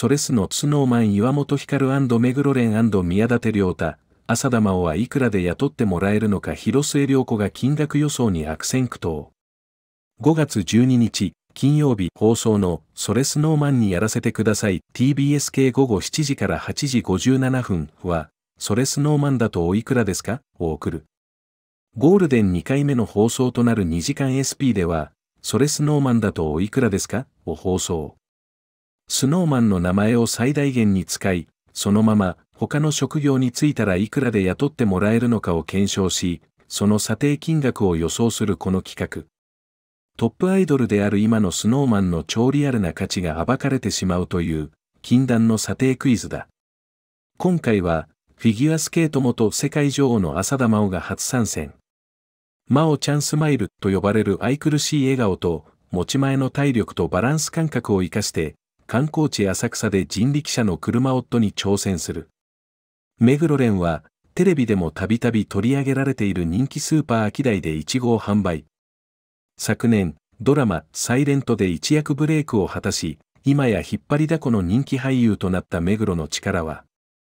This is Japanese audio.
ソレスのスノーマン岩本光目黒蓮宮舘良太、浅田真央はいくらで雇ってもらえるのか広末涼子が金額予想に悪戦苦闘。5月12日、金曜日放送の「それスノーマンにやらせてください」TBS 系午後7時から8時57分は「それスノーマンだとおいくらですか?」を送る。ゴールデン2回目の放送となる2時間 SP では「それスノーマンだとおいくらですか?」を放送。スノーマンの名前を最大限に使い、そのまま他の職業に就いたらいくらで雇ってもらえるのかを検証し、その査定金額を予想するこの企画。トップアイドルである今のスノーマンの超リアルな価値が暴かれてしまうという禁断の査定クイズだ。今回はフィギュアスケート元世界女王の浅田真央が初参戦。真央チャンスマイルと呼ばれる愛くるしい笑顔と持ち前の体力とバランス感覚を生かして観光地浅草で人力車の車夫に挑戦する。目黒蓮は、テレビでもたびたび取り上げられている人気スーパーアキダイでイチゴを販売。昨年、ドラマ、サイレントで一躍ブレイクを果たし、今や引っ張りだこの人気俳優となった目黒の力は、